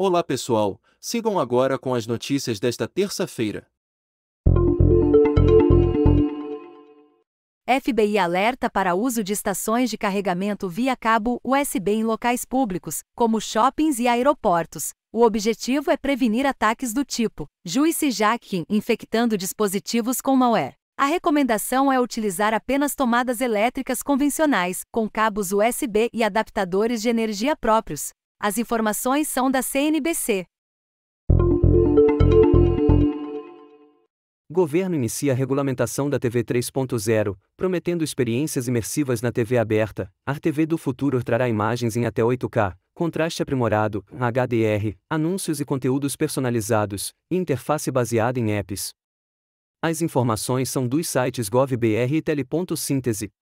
Olá pessoal, sigam agora com as notícias desta terça-feira. FBI alerta para uso de estações de carregamento via cabo USB em locais públicos, como shoppings e aeroportos. O objetivo é prevenir ataques do tipo Juice Jacking infectando dispositivos com malware. A recomendação é utilizar apenas tomadas elétricas convencionais, com cabos USB e adaptadores de energia próprios. As informações são da CNBC. Governo inicia a regulamentação da TV 3.0, prometendo experiências imersivas na TV aberta. A TV do futuro trará imagens em até 8K, contraste aprimorado, HDR, anúncios e conteúdos personalizados, e interface baseada em apps. As informações são dos sites GovBR e Tele.síntese.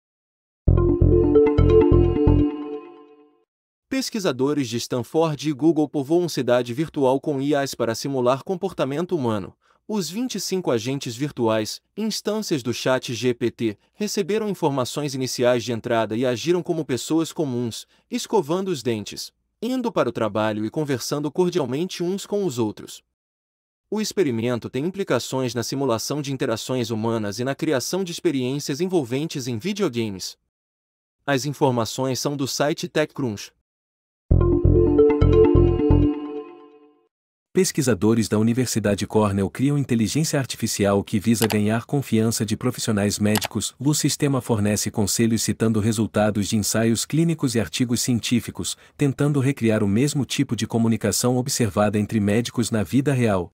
Pesquisadores de Stanford e Google povoam cidade virtual com IAs para simular comportamento humano. Os 25 agentes virtuais, instâncias do chat GPT, receberam informações iniciais de entrada e agiram como pessoas comuns, escovando os dentes, indo para o trabalho e conversando cordialmente uns com os outros. O experimento tem implicações na simulação de interações humanas e na criação de experiências envolventes em videogames. As informações são do site TechCrunch. pesquisadores da Universidade Cornell criam inteligência artificial que visa ganhar confiança de profissionais médicos. O sistema fornece conselhos citando resultados de ensaios clínicos e artigos científicos, tentando recriar o mesmo tipo de comunicação observada entre médicos na vida real.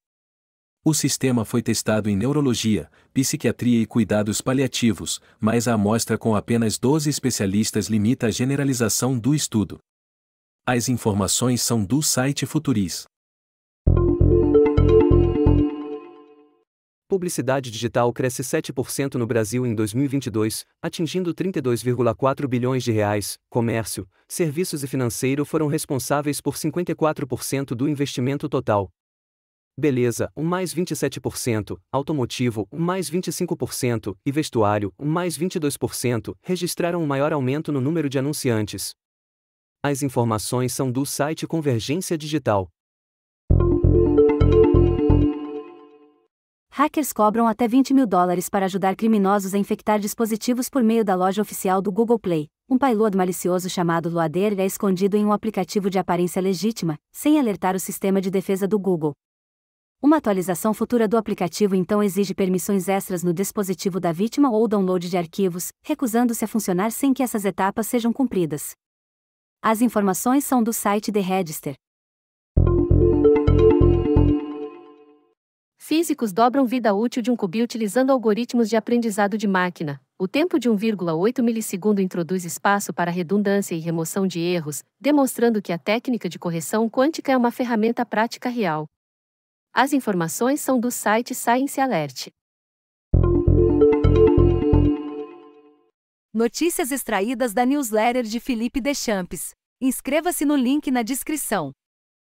O sistema foi testado em neurologia, psiquiatria e cuidados paliativos, mas a amostra com apenas 12 especialistas limita a generalização do estudo. As informações são do site Futuris. Publicidade digital cresce 7% no Brasil em 2022, atingindo 32,4 bilhões de reais. Comércio, serviços e financeiro foram responsáveis por 54% do investimento total. Beleza, um mais 27%, automotivo, um mais 25% e vestuário, um mais 22%, registraram um maior aumento no número de anunciantes. As informações são do site Convergência Digital. Hackers cobram até 20 mil dólares para ajudar criminosos a infectar dispositivos por meio da loja oficial do Google Play. Um payload malicioso chamado Loader é escondido em um aplicativo de aparência legítima, sem alertar o sistema de defesa do Google. Uma atualização futura do aplicativo então exige permissões extras no dispositivo da vítima ou download de arquivos, recusando-se a funcionar sem que essas etapas sejam cumpridas. As informações são do site The Register. físicos dobram vida útil de um cubi utilizando algoritmos de aprendizado de máquina. O tempo de 1,8 milissegundo introduz espaço para redundância e remoção de erros, demonstrando que a técnica de correção quântica é uma ferramenta prática real. As informações são do site Science Alert. Notícias extraídas da newsletter de Felipe Deschamps. Inscreva-se no link na descrição.